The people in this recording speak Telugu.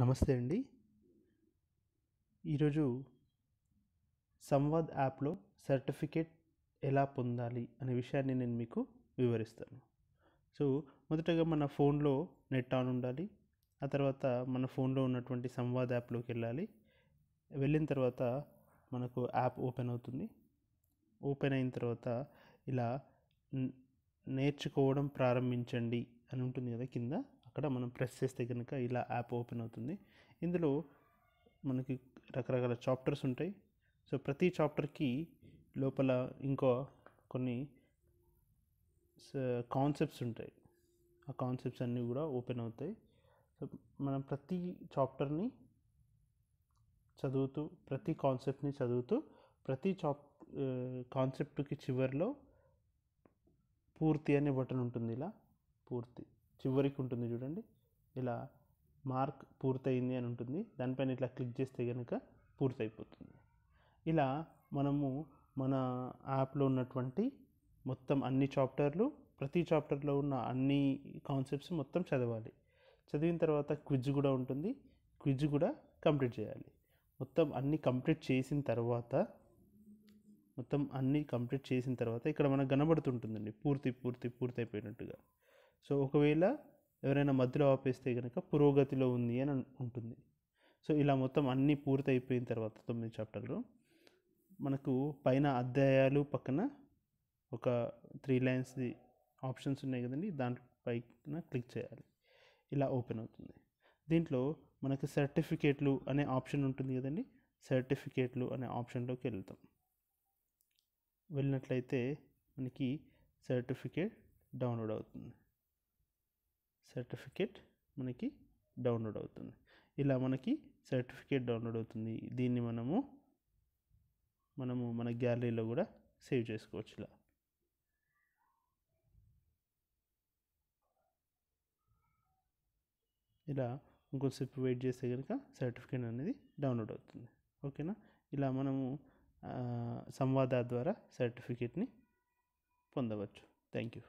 నమస్తే అండి ఈరోజు సంవాద్ యాప్లో సర్టిఫికేట్ ఎలా పొందాలి అనే విషయాన్ని నేను మీకు వివరిస్తాను సో మొదటగా మన ఫోన్లో నెట్ ఆన్ ఉండాలి ఆ తర్వాత మన ఫోన్లో ఉన్నటువంటి సంవాద్ యాప్లోకి వెళ్ళాలి వెళ్ళిన తర్వాత మనకు యాప్ ఓపెన్ అవుతుంది ఓపెన్ అయిన తర్వాత ఇలా నేర్చుకోవడం ప్రారంభించండి అని ఉంటుంది కదా కింద అక్కడ మనం ప్రెస్ చేస్తే కనుక ఇలా యాప్ ఓపెన్ అవుతుంది ఇందులో మనకి రకరకాల చాప్టర్స్ ఉంటాయి సో ప్రతి చాప్టర్కి లోపల ఇంకో కొన్ని కాన్సెప్ట్స్ ఉంటాయి ఆ కాన్సెప్ట్స్ అన్నీ కూడా ఓపెన్ అవుతాయి సో మనం ప్రతి చాప్టర్ని చదువుతూ ప్రతి కాన్సెప్ట్ని చదువుతూ ప్రతి చాప్ కాన్సెప్ట్కి చివరిలో పూర్తి అనే బటన్ ఉంటుంది ఇలా పూర్తి చివరికి ఉంటుంది చూడండి ఇలా మార్క్ పూర్తయింది అని ఉంటుంది దానిపైన ఇట్లా క్లిక్ చేస్తే కనుక పూర్తయిపోతుంది ఇలా మనము మన యాప్లో ఉన్నటువంటి మొత్తం అన్ని చాప్టర్లు ప్రతి చాప్టర్లో ఉన్న అన్ని కాన్సెప్ట్స్ మొత్తం చదవాలి చదివిన తర్వాత క్విజ్ కూడా ఉంటుంది క్విజ్ కూడా కంప్లీట్ చేయాలి మొత్తం అన్నీ కంప్లీట్ చేసిన తర్వాత మొత్తం అన్నీ కంప్లీట్ చేసిన తర్వాత ఇక్కడ మనకు కనబడుతుంటుందండి పూర్తి పూర్తి పూర్తి అయిపోయినట్టుగా సో ఒకవేళ ఎవరైనా మధ్యలో ఆపేస్తే కనుక పురోగతిలో ఉంది అని ఉంటుంది సో ఇలా మొత్తం అన్నీ పూర్తయిపోయిన తర్వాత తొమ్మిది చాప్టర్లు మనకు పైన అధ్యాయాలు పక్కన ఒక త్రీ లైన్స్ది ఆప్షన్స్ ఉన్నాయి కదండి దాంట్లో క్లిక్ చేయాలి ఇలా ఓపెన్ అవుతుంది దీంట్లో మనకు సర్టిఫికేట్లు అనే ఆప్షన్ ఉంటుంది కదండి సర్టిఫికేట్లు అనే ఆప్షన్లోకి వెళ్తాం వెళ్ళినట్లయితే మనకి సర్టిఫికేట్ డౌన్లోడ్ అవుతుంది సర్టిఫికేట్ మనకి డౌన్లోడ్ అవుతుంది ఇలా మనకి సర్టిఫికేట్ డౌన్లోడ్ అవుతుంది దీన్ని మనము మనము మన గ్యాలరీలో కూడా సేవ్ చేసుకోవచ్చు ఇలా ఇలా ఇంకోసేపు వెయిట్ చేస్తే కనుక సర్టిఫికేట్ అనేది డౌన్లోడ్ అవుతుంది ఓకేనా ఇలా మనము సంవాదాల ద్వారా సర్టిఫికేట్ని పొందవచ్చు థ్యాంక్ యూ